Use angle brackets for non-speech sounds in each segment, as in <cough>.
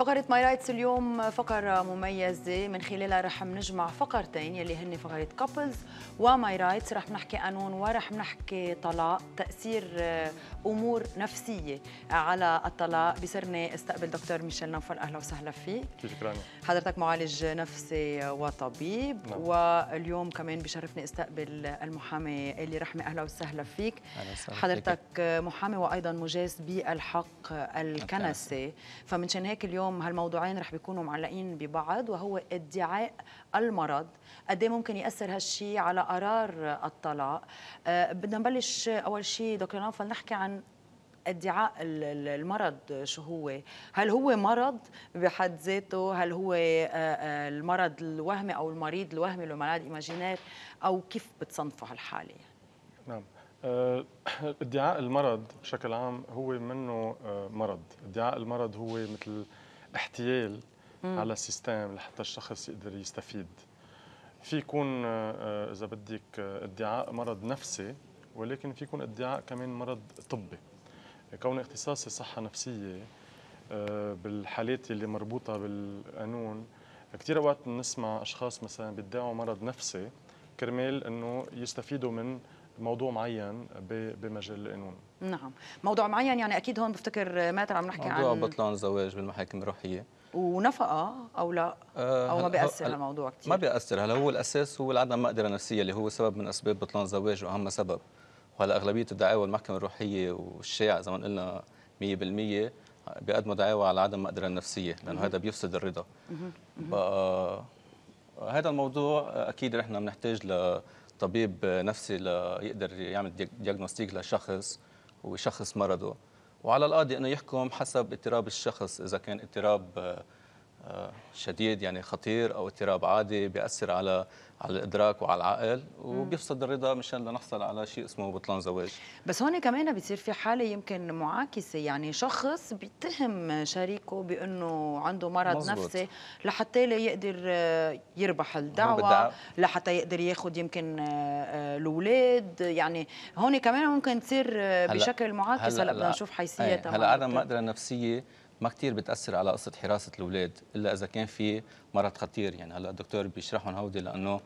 فقرة ماي رايتس اليوم فقرة مميزة من خلالها رح نجمع فقرتين يلي هن فقرة كابلز وماي رايتس رح نحكي قانون ورح نحكي طلاق تأثير آه، امور نفسيه على الطلاق بصرني استقبل دكتور ميشيل نوفل اهلا وسهلا فيك شكرا حضرتك معالج نفسي وطبيب نعم. واليوم كمان بشرفني استقبل المحامي الي رحمه اهلا وسهلا فيك أهلا وسهلا حضرتك فيك. محامي وايضا مجاز بالحق الكنسي فمنشان هيك اليوم هالموضوعين رح بيكونوا معلقين ببعض وهو ادعاء المرض قد إيه ممكن ياثر هالشيء على قرار الطلاق أه بدنا نبلش اول شيء دكتور نوفل نحكي عن ادعاء المرض شو هو هل هو مرض بحد ذاته هل هو آه، آه، المرض الوهمي او المريض الوهمي اللي مرض ايماجينير او كيف بتصنفه هالحاله نعم آه، <coughs> ادعاء المرض بشكل عام هو منه مرض ادعاء المرض هو مثل احتيال مم. على السيستم لحتى الشخص يقدر يستفيد في يكون اذا بدك ادعاء مرض نفسي ولكن في يكون ادعاء كمان مرض طبي كون اختصاصي صحه نفسيه آه، بالحالات اللي مربوطه بالقانون كثير اوقات نسمع اشخاص مثلا بيدعوا مرض نفسي كرمال انه يستفيدوا من موضوع معين بمجال القانون نعم موضوع معين يعني اكيد هون بفتكر ماتر عم نحكي موضوع عن موضوع بطلان زواج بالمحاكم الروحيه ونفقه او لا آه، او ما بياثر هل... الموضوع كثير ما بياثر هلا هو الاساس هو العدم مقدره نفسيه اللي هو سبب من اسباب بطلان الزواج واهم سبب وهلا اغلبيه الدعاوى المحكمه الروحيه والشيع زي ما قلنا 100% بيقدموا دعاوى على عدم المقدره النفسيه لانه هذا بيفسد الرضا بقى آه، هذا الموضوع اكيد نحن بنحتاج لطبيب نفسي ليقدر يعمل ديagnostiك لشخص ويشخص مرضه وعلى القاضي انه يحكم حسب اضطراب الشخص اذا كان اضطراب آه، شديد يعني خطير او اضطراب عادي بياثر على على الادراك وعلى العقل وبيفسد الرضا مشان لنحصل على شيء اسمه بطلان زواج بس هون كمان بيصير في حاله يمكن معاكسه يعني شخص بيتهم شريكه بانه عنده مرض مزبوط. نفسي لحتى لا يقدر يربح الدعوه لحتى يقدر ياخذ يمكن آه، آه، الاولاد يعني هون كمان ممكن تصير بشكل معاكس هلا بدنا نشوف حيثيتها هلا عدم المقدره النفسيه ما كثير بتاثر على قصه حراسه الاولاد الا اذا كان في مرض خطير يعني هلا الدكتور بيشرحهم هودي لانه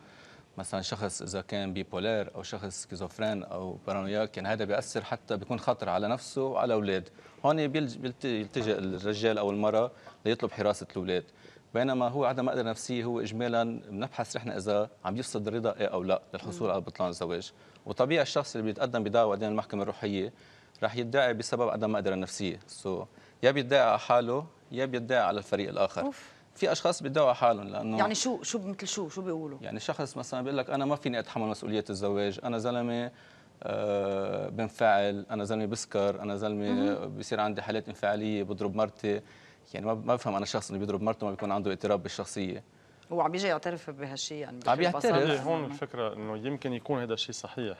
مثلا شخص اذا كان بيبولار او شخص سكيزوفرين او بارانوياك يعني هذا بياثر حتى بيكون خطر على نفسه وعلى الاولاد هون بيلتجئ الرجال او المراه ليطلب حراسه الاولاد بينما هو عدم مقدره نفسيه هو اجمالا بنبحث نحن اذا عم يفسد الرضا إيه او لا للحصول على بطلان الزواج وطبيعي الشخص اللي بيتقدم بدعوى قدام المحكمه الروحيه رح يدعي بسبب عدم مقدره نفسيه سو so يا بيدعي على حاله يا بيدعي على الفريق الاخر أوف. في اشخاص بيدعوا على حالهم لانه يعني شو شو مثل شو شو بيقولوا يعني شخص مثلا بيقول لك انا ما فيني اتحمل مسؤوليه الزواج انا زلمه أه بنفعل انا زلمه بسكر انا زلمه بصير عندي حالات انفعاليه بضرب مرتي يعني ما بفهم انا شخص اللي بيضرب مرته ما بيكون عنده اضطراب بالشخصيه هو عم بيجي يعترف بهالشيء يعني عم بيعترف هون الفكره انه يمكن يكون هذا الشيء صحيح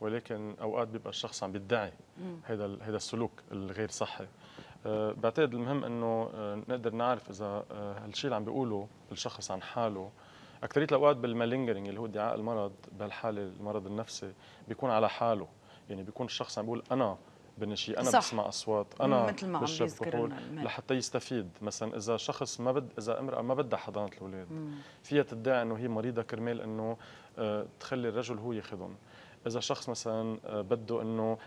ولكن اوقات بيبقى الشخص عم بيدعي هذا هذا السلوك الغير صحي آه، بعتقد المهم انه آه، نقدر نعرف اذا آه، هالشيء اللي عم بيقوله الشخص عن حاله اكثريه الاوقات بالمالينجرينج اللي هو ادعاء المرض بهالحاله المرض النفسي بيكون على حاله يعني بيكون الشخص عم بيقول انا شيء انا صح. بسمع اصوات انا مثل ما بشرب كحول لحتى يستفيد مثلا اذا شخص ما بد اذا امراه ما بدها حضانه الاولاد فيها تدعي انه هي مريضه كرمال انه تخلي الرجل هو ياخذهم اذا شخص مثلا بده انه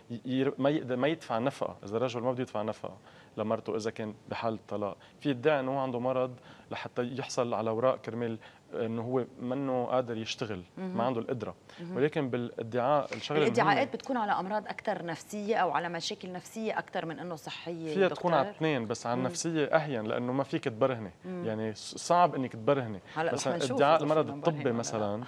ما يقدر ما يدفع نفقه اذا الرجل ما بده يدفع نفقه لمرته اذا كان بحال طلاق في يدعي انه هو عنده مرض لحتى يحصل على اوراق كرمال انه هو منه قادر يشتغل ما عنده القدره ولكن بالادعاء الشغله الادعاءات بتكون على امراض اكثر نفسيه او على مشاكل نفسيه اكثر من انه صحيه فيها تكون على الاثنين بس على النفسيه اهين لانه ما فيك تبرهني يعني صعب انك تبرهني مثلا ادعاء آه، المرض الطبي مثلا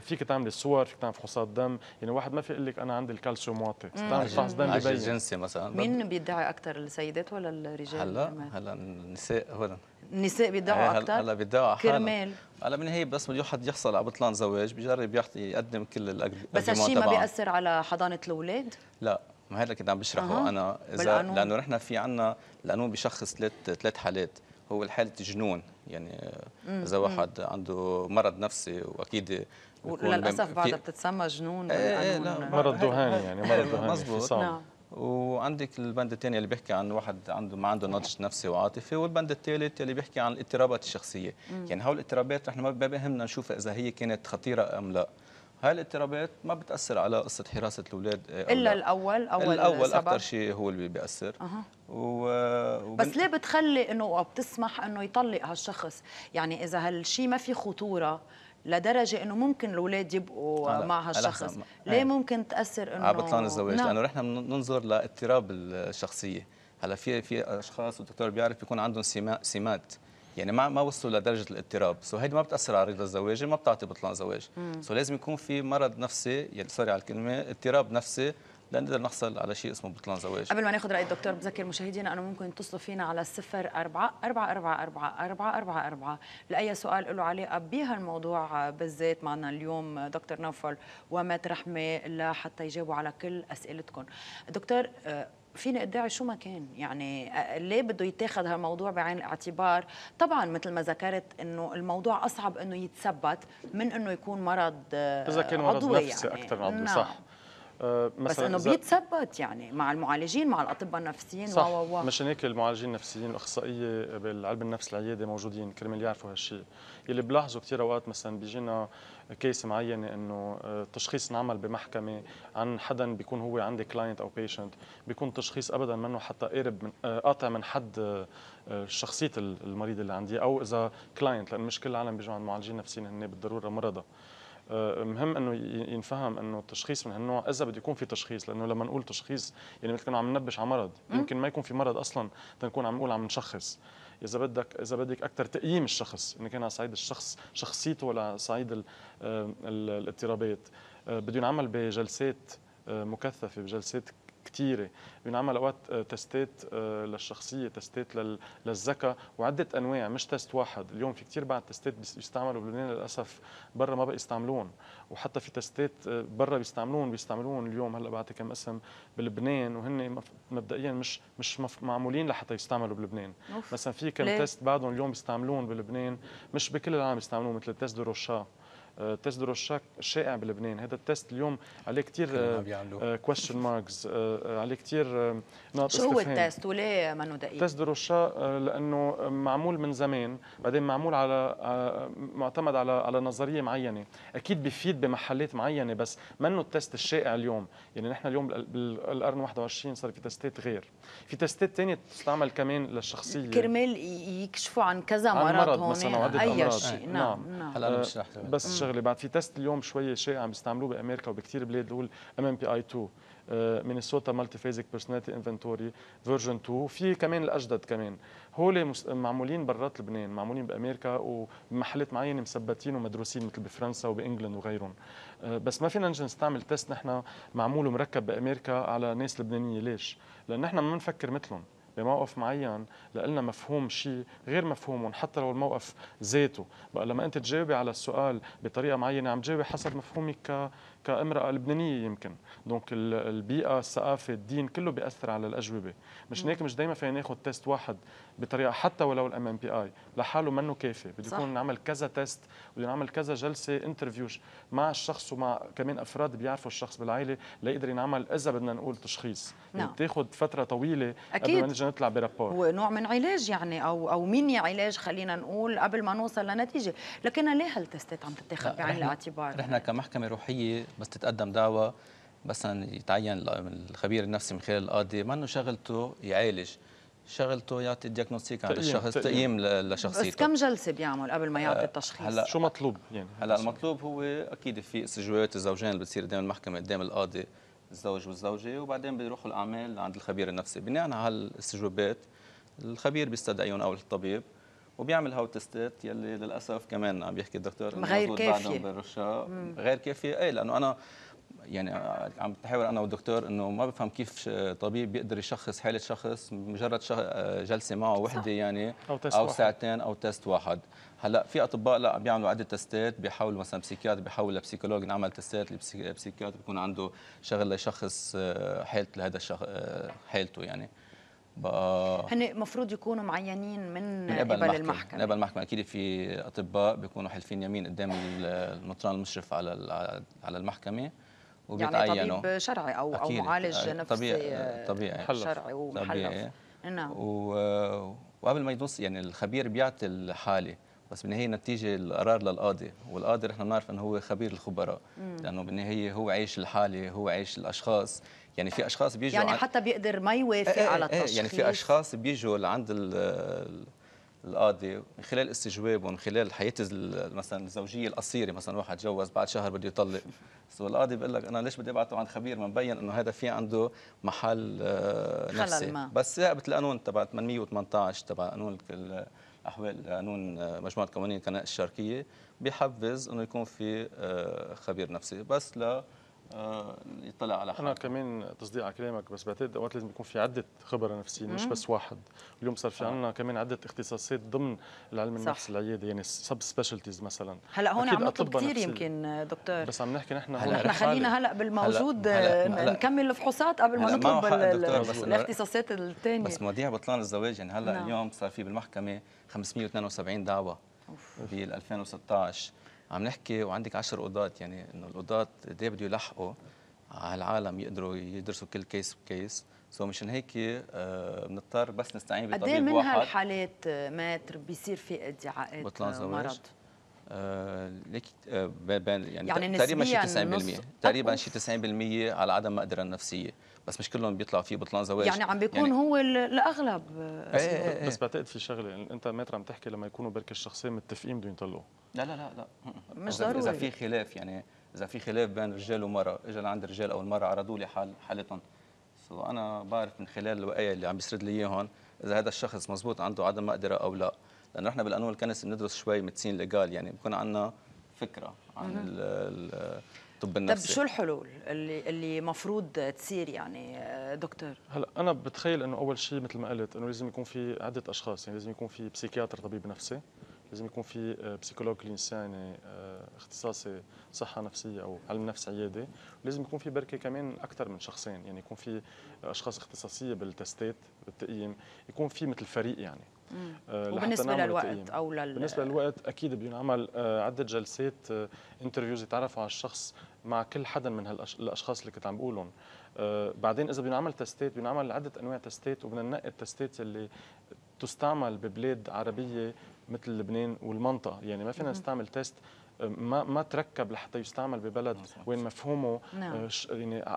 فيك تعملي صور فيك تعمل فحوصات دم يعني واحد ما في يقول لك انا عندي الكالسيوم واطي تعمل فحص دم جنسي مثلا مين بيدعي اكثر السيدات ولا الرجال هلا هلا النساء هلا النساء بيدعوا إيه، اكثر هلا بيدعوا كرمال هلا من هي بس بده حد يحصل على بطلان زواج بجرب يقدم كل الاجر بس هالشيء ما بياثر على حضانه الاولاد؟ لا ما هذا كنت عم بشرحه أه. انا اذا لانه نحن في عنا القانون بشخص ثلاث ثلاث حالات هو الحالة الجنون يعني اذا واحد مم. عنده مرض نفسي واكيد للاسف بعدها بتتسمى جنون ايه ايه مرض لا. مرض ذهاني يعني مرض ذهاني <laughs> نعم وعندك البند الثاني اللي بيحكي عن واحد عنده ما عنده نضج نفسي وعاطفي والبند الثالث اللي بيحكي عن الاضطرابات الشخصيه مم. يعني هول الاضطرابات نحن ما بيهمنا نشوف اذا هي كانت خطيره ام لا هاي الاضطرابات ما بتاثر على قصه حراسه الاولاد الا الاول اول الاول اكثر شيء هو اللي بياثر أه. و... وبن... بس ليه بتخلي انه او بتسمح انه يطلق هالشخص يعني اذا هالشيء ما في خطوره لدرجه انه ممكن الاولاد يبقوا آه، مع هالشخص ليه إيه. ممكن تاثر انه عبطلان آه، بطلان الزواج نعم. لانه نحن بننظر لاضطراب الشخصيه هلا في في اشخاص والدكتور بيعرف يكون عندهم سمات يعني ما ما وصلوا لدرجه الاضطراب سو هيدي ما بتاثر على رضا الزواج ما بتعطي بطلان زواج سو لازم يكون في مرض نفسي يعني سوري على الكلمه اضطراب نفسي لنقدر نحصل على شيء اسمه بطلان زواج قبل ما ناخذ راي الدكتور بذكر مشاهدينا انه ممكن يتصلوا فينا على 04 4 4 4 4 4 4 4 لاي سؤال له علاقه بهالموضوع بالذات معنا اليوم دكتور نوفل ومات رحمه لحتى يجاوبوا على كل اسئلتكم دكتور آه، فينا ادعي شو ما كان يعني آه، ليه بده يتاخذ هالموضوع بعين الاعتبار طبعا مثل ما ذكرت انه الموضوع اصعب انه يتثبت من انه يكون مرض آه، اذا كان مرض نفسي يعني. اكثر من عضوي نعم. صح آه، مثلا بس انه بيتثبت يعني مع المعالجين مع الاطباء النفسيين صح و مشان هيك المعالجين النفسيين والاخصائيه بالعلم النفس العياده موجودين كرمال يعرفوا هالشيء يلي بلاحظوا كثير اوقات مثلا بيجينا كيس معينه انه آه، تشخيص نعمل بمحكمه عن حدا بيكون هو عندي كلاينت او بيشنت بيكون تشخيص ابدا منه حتى قارب من آه، قاطع من حد شخصيه المريض اللي عندي او اذا كلاينت لان مش كل العالم بيجوا عند معالجين نفسيين هن بالضروره مرضى آه، مهم انه ينفهم انه التشخيص من هالنوع اذا بده يكون في تشخيص لانه لما نقول تشخيص يعني مثل كانه عم ننبش على مرض يمكن ما يكون في مرض اصلا تنكون عم نقول عم نشخص اذا بدك اذا بدك اكثر تقييم الشخص ان كان على صعيد الشخص شخصيته ولا على صعيد آه، الاضطرابات آه، بده ينعمل بجلسات مكثفه بجلسات كتيرة بينعمل اوقات آه، تستات آه، للشخصيه تستات للذكاء وعده انواع مش تست واحد اليوم في كتير بعد تستات بيستعملوا بلبنان للاسف برا ما بقى يستعملون وحتى في تستات آه، برا بيستعملون بيستعملون اليوم هلا بعد كم اسم بلبنان وهن مبدئيا مش مش معمولين لحتى يستعملوا بلبنان أوف. مثلا في كم تست بعدهم اليوم بيستعملون بلبنان مش بكل العالم بيستعملون مثل تست دو روشا آه، تجدروا الشك الشائع بلبنان هذا التيست اليوم عليه كثير كويشن ماركس عليه كثير آه، نقط شو هو التيست وليه منه دقيق؟ تيست الشك آه، لانه معمول من زمان بعدين معمول على معتمد على على نظريه معينه اكيد بيفيد بمحلات معينه بس منه التيست الشائع اليوم يعني نحن اليوم بالقرن 21 صار في تيستات غير في تيستات ثانيه تستعمل كمان للشخصيه كرمال يكشفوا عن كذا عن مرض, مرض هون مثلا أي شيء. نعم, نعم. نعم. هلا انا بس شغله بعد في تست اليوم شويه شيء عم بيستعملوه بامريكا وبكثير بلاد اللي هو الام ام بي اي 2 مينيسوتا مالتي فيزيك بيرسوناليتي انفنتوري فيرجن 2 في كمان الاجدد كمان هول معمولين برات لبنان معمولين بامريكا ومحلات معينه مثبتين ومدروسين مثل بفرنسا وبانجلند وغيرهم آه، بس ما فينا نجي نستعمل تيست نحن معمول ومركب بامريكا على ناس لبنانيه ليش؟ لان نحن ما بنفكر مثلهم بموقف معين لنا مفهوم شيء غير مفهوم حتى لو الموقف ذاته بقى لما انت تجاوبي على السؤال بطريقه معينه عم تجاوبي حسب مفهومك كامراه لبنانيه يمكن دونك البيئه الثقافه الدين كله بياثر على الاجوبه مش هيك مش دائما فينا ناخذ تيست واحد بطريقه حتى ولو الام ام بي اي لحاله منه كافي بده يكون نعمل كذا تيست بده نعمل كذا جلسه انترفيو مع الشخص ومع كمان افراد بيعرفوا الشخص بالعائله ليقدر ينعمل اذا بدنا نقول تشخيص نعم. بتاخذ يعني فتره طويله أكيد. قبل ما نجي نطلع برابور هو نوع من علاج يعني او او ميني علاج خلينا نقول قبل ما نوصل لنتيجه لكن ليه هالتستات عم تتاخذ بعين الاعتبار نحن كمحكمه روحيه بس تتقدم دعوة مثلا يتعين الخبير النفسي من خلال القاضي ما انه شغلته يعالج شغلته يعطي الديagnostic عند الشخص تقييم لشخصيته بس كم جلسه بيعمل قبل ما يعطي آه، التشخيص؟ هلا شو مطلوب يعني؟ هلا المطلوب هو اكيد في استجوابات الزوجين اللي بتصير قدام المحكمه قدام القاضي الزوج والزوجه وبعدين بيروحوا الاعمال عند الخبير النفسي بناء على هالاستجوابات الخبير بيستدعيهم او الطبيب وبيعمل هاو تيستات يلي للاسف كمان عم بيحكي الدكتور غير كافيه غير كافيه اي لانه انا يعني عم بحاول انا والدكتور انه ما بفهم كيف طبيب بيقدر يشخص حاله شخص مجرد شخ... جلسه معه وحده يعني او, تست أو ساعتين او تيست واحد هلا في اطباء لا بيعملوا عده تستات بيحاولوا مثلا بسيكياتر بيحاول لبسيكولوج نعمل تستات لبسيكياتر بيكون عنده شغل ليشخص آه، حاله هذا الشخص آه، حالته يعني بقى هن المفروض يكونوا معينين من, قبل المحكمه, المحكمة. من قبل المحكمه اكيد في اطباء بيكونوا حلفين يمين قدام المطران المشرف على على المحكمه يعني وبيتعينوا يعني طبيب شرعي او أكيد. او معالج نفسي طبيعي طبيعي شرعي ومحلف نعم وقبل ما يدوس يعني الخبير بيعطي الحاله بس بالنهايه نتيجه القرار للقاضي والقاضي نحن بنعرف انه هو خبير الخبراء مم. لانه بالنهايه هو عايش الحاله هو عايش الاشخاص يعني في اشخاص بيجوا يعني حتى بيقدر ما يوافق إيه، إيه، على التشخيص يعني في اشخاص بيجوا لعند القاضي من خلال استجوابهم خلال حياه مثلا الزوجيه القصيره مثلا واحد تجوز بعد شهر بده يطلق سو القاضي بيقول لك انا ليش بدي ابعته عند خبير ما مبين انه هذا في عنده محل آه، نفسي ما. بس ثابت إيه، القانون تبع 818 تبع قانون الاحوال قانون آه، مجموعه قوانين الكنائس الشرقيه بيحفز انه يكون في آه، خبير نفسي بس لا آه، يطلع على حاله انا كمان تصديق على كلامك بس بعتقد اوقات لازم يكون في عده خبره نفسيه مش بس واحد اليوم صار في آه. عندنا كمان عده اختصاصات ضمن العلم النفس العياده يعني سب سبيشالتيز مثلا هلا هون عم نطلب كثير يمكن دكتور بس عم نحكي نحن هلا نحن خلينا هلا بالموجود آه، هلأ. هلأ. نكمل الفحوصات قبل ما نطلب الاختصاصات الثانيه بس مواضيع بطلان الزواج يعني هلا نعم. اليوم صار في بالمحكمه 572 دعوه بال 2016 عم نحكي وعندك عشر اوضات يعني انه الاوضات قد إيه بده يلحقوا على العالم يقدروا يدرسوا كل كيس بكيس سو so مشان هيك آه، بنضطر بس نستعين إيه بطبيب واحد قد من هالحالات آه، ماتر بيصير في ادعاءات آه، مرض؟ آه، آه، يعني, يعني تقريبا شي 90% طيب، تقريبا شي 90% على عدم مقدره النفسيه بس مش كلهم بيطلع فيه بطلان زواج يعني عم بيكون يعني هو الاغلب آه، بس, إيه،, إيه،, ايه بس بعتقد في شغله يعني انت متر عم تحكي لما يكونوا بركي الشخصين متفقين بدهم يطلقوا لا لا لا لا مش ضروري اذا في خلاف يعني اذا في خلاف بين رجال ومراه اجى لعند الرجال او المراه عرضوا لي حال حالتهم سو انا بعرف من خلال الوقايه اللي عم بيسرد لي اياهم اذا هذا الشخص مزبوط عنده عدم مقدره او لا لانه نحن بالانوال الكنسي بندرس شوي متسين ليجال يعني بكون عندنا فكره عن الطب النفسي طب شو الحلول اللي اللي مفروض تصير يعني آه، دكتور هلا انا بتخيل انه اول شيء مثل ما قلت انه لازم يكون في عده اشخاص يعني لازم يكون في بسيكياتر طبيب نفسي لازم يكون في بسيكولوج آه، كلينسياني آه، اختصاصي صحه نفسيه او علم نفس عياده ولازم يكون في بركه كمان اكثر من شخصين يعني يكون في اشخاص اختصاصيه بالتستات بالتقييم يكون في مثل فريق يعني آه، وبالنسبه للوقت او لل... بالنسبه للوقت اكيد بده ينعمل آه، عده جلسات انترفيوز آه، يتعرفوا على الشخص مع كل حدا من هالاشخاص اللي كنت عم بقولهم بعدين اذا بدنا نعمل تستات بدنا نعمل عده انواع تستات وبدنا ننقي التستات اللي تستعمل ببلاد عربيه مثل لبنان والمنطقه يعني ما فينا نستعمل تيست ما ما تركب لحتى يستعمل ببلد نعم، وين مفهومه نعم. آه،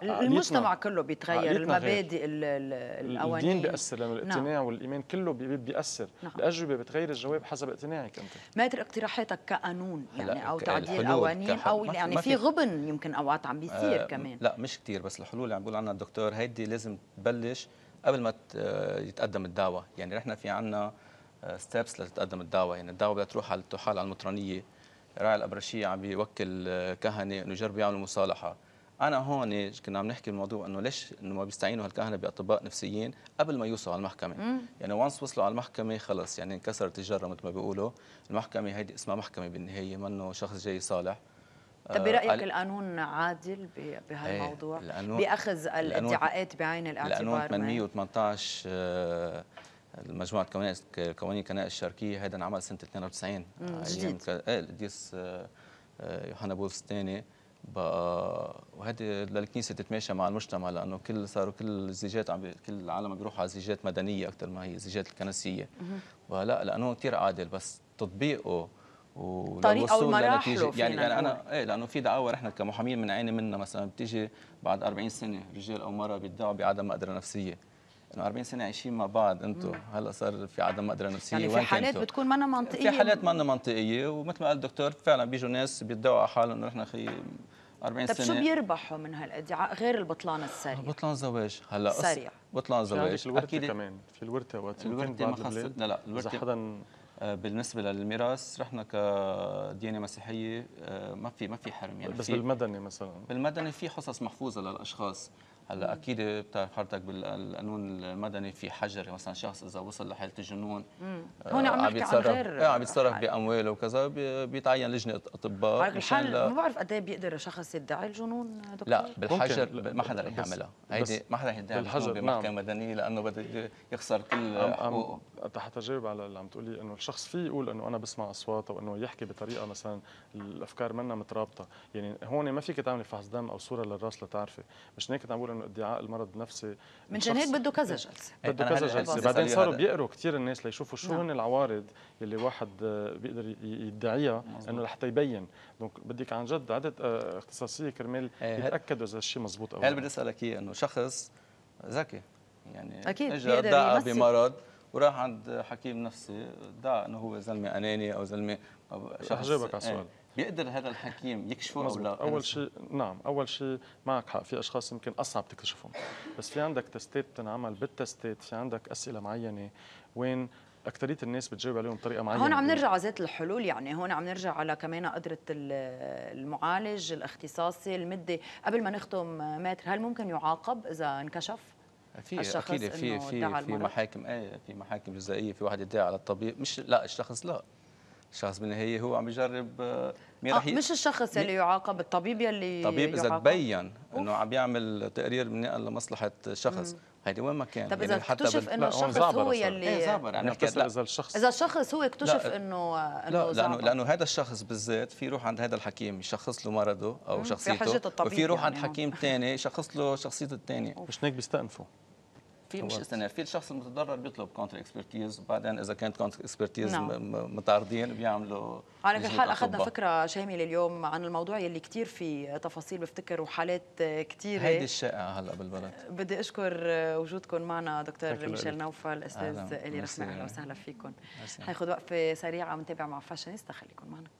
يعني المجتمع كله بيتغير المبادئ الاولانيه الدين بيأثر لانه نعم. الاقتناع نعم. والايمان كله بيأثر نعم. الاجوبه بتغير الجواب حسب اقتناعك انت ماتر اقتراحاتك كقانون يعني او تعديل قوانين او يعني في غبن يمكن اوقات عم بيصير آه كمان لا مش كثير بس الحلول اللي عم بيقول عنها الدكتور هيدي لازم تبلش قبل ما آه، يتقدم الدعوه يعني نحن في عندنا ستيبس آه، لتتقدم الدعوه يعني الدعوه بدها تروح على التحال على المطرانيه راعي الابرشيه عم بيوكل آه، كهنه انه يجرب يعملوا مصالحه انا هون كنا عم نحكي الموضوع انه ليش انه ما بيستعينوا هالكهنه باطباء نفسيين قبل ما يوصلوا على المحكمه مم. يعني وانس وصلوا على المحكمه خلص يعني انكسرت الجره مثل ما بيقولوا المحكمه هيدي اسمها محكمه بالنهايه منه شخص جاي صالح آه، طب برايك آه القانون عادل بهالموضوع إيه، باخذ الادعاءات بعين الاعتبار القانون 818 المجموعه الكونيه الكونيه الكنائس الشرقيه هذا انعمل سنه 92 جديد ايه القديس آه، يوحنا بولس الثاني بقى وهذه للكنيسه تتماشى مع المجتمع لانه كل صاروا كل الزيجات عم كل العالم بيروحوا على زيجات مدنيه اكثر ما هي زيجات الكنسيه ولا لانه كثير عادل بس تطبيقه طريقه ومراحله يعني انا انا ايه لانه في دعاوى نحن كمحامين بنعاني منها مثلا بتيجي بعد 40 سنه رجال او مره بيدعوا بعدم مقدره نفسيه انه 40 سنه عايشين مع بعض انتم هلا صار في عدم قدره نفسيه يعني في حالات كنتو. بتكون مانا منطقيه في حالات مانا منطقيه ومثل ما قال الدكتور فعلا بيجوا ناس بيدعوا على حالهم انه نحن خي 40 طب سنه طيب شو بيربحوا من هالادعاء غير البطلان السريع؟ بطلان زواج هلا سريع بطلان زواج أكيد كمان في الورثه وقت الورثه ما لا لا الورثه حدا آه، بالنسبه للميراث رحنا كديانه مسيحيه آه، ما في ما في حرم يعني بس بالمدني مثلا بالمدني في حصص محفوظه للاشخاص هلا اكيد بتعرف حضرتك بالقانون المدني في حجر مثلا شخص اذا وصل لحاله الجنون هون آه، إيه، عم يتصرف عن غير عم يتصرف بامواله وكذا بيتعين لجنه اطباء مشان لا ما بعرف قد ايه بيقدر شخص يدعي الجنون دكتور لا بالحجر ما حدا رح يعملها هيدي ما حدا رح يدعي الجنون بمحكمه نعم. مدنيه لانه بده يخسر كل حقوقه حتى جاوب على اللي عم تقولي انه الشخص فيه يقول انه انا بسمع اصوات او انه يحكي بطريقه مثلا الافكار منا مترابطه يعني هون ما فيك تعملي فحص دم او صوره للراس لتعرفي مش هيك عم بقول ادعاء المرض النفسي منشان هيك بده كذا جلسه بده كذا جلسه بعدين صاروا بيقروا كثير الناس ليشوفوا شو نعم. هن العوارض اللي واحد آه، بيقدر يدعيها انه لحتى يبين دونك بدك عن جد عدد آه، اختصاصيه كرمال إيه، يتاكدوا اذا الشيء مزبوط او هل بدي اسالك اياه انه شخص ذكي يعني اكيد اجى ادعى بمرض وراح عند حكيم نفسي ادعى انه هو زلمه اناني او زلمه شخص هجاوبك على السؤال إيه. بيقدر هذا الحكيم يكشفه او لا اول شيء نعم اول شيء معك حق في اشخاص يمكن اصعب تكشفهم بس في عندك تستات بتنعمل بالتستات في عندك اسئله معينه وين اكثريه الناس بتجاوب عليهم بطريقه معينه هون عم نرجع على ذات الحلول يعني هون عم نرجع على كمان قدره المعالج الاختصاصي المده قبل ما نختم ماتر هل ممكن يعاقب اذا انكشف في اكيد في في في محاكم ايه في محاكم جزائيه في واحد يدعي على الطبيب مش لا الشخص لا الشخص بالنهايه هو عم يجرب آه، مين آه، رح ي... مش الشخص اللي يعاقب الطبيب يلي الطبيب اذا تبين انه عم يعمل تقرير من لمصلحه شخص هيدي وين ما كان طب يعني اذا يعني اكتشف بال... انه الشخص هو يلي ايه زابر يعني اذا الشخص اذا الشخص هو اكتشف انه لا لانه لانه هذا الشخص بالذات في يروح عند هذا الحكيم يشخص له مرضه او شخصيته في حجة الطبيب وفي يروح يعني عند حكيم ثاني يشخص له شخصيته الثانيه مش هيك بيستأنفوا في مش استئناف في الشخص المتضرر بيطلب كونتر اكسبرتيز وبعدين اذا كانت كونتر اكسبرتيز نعم. متعارضين بيعملوا على كل حال اخذنا فكره شامله اليوم عن الموضوع يلي كثير في تفاصيل بفتكر وحالات كثيره هيدي الشائعه هلا بالبلد بدي اشكر وجودكم معنا دكتور ميشيل نوفل استاذ الي رسمي اهلا وسهلا فيكم حناخذ وقفه سريعه ونتابع مع فاشينيستا خليكم معنا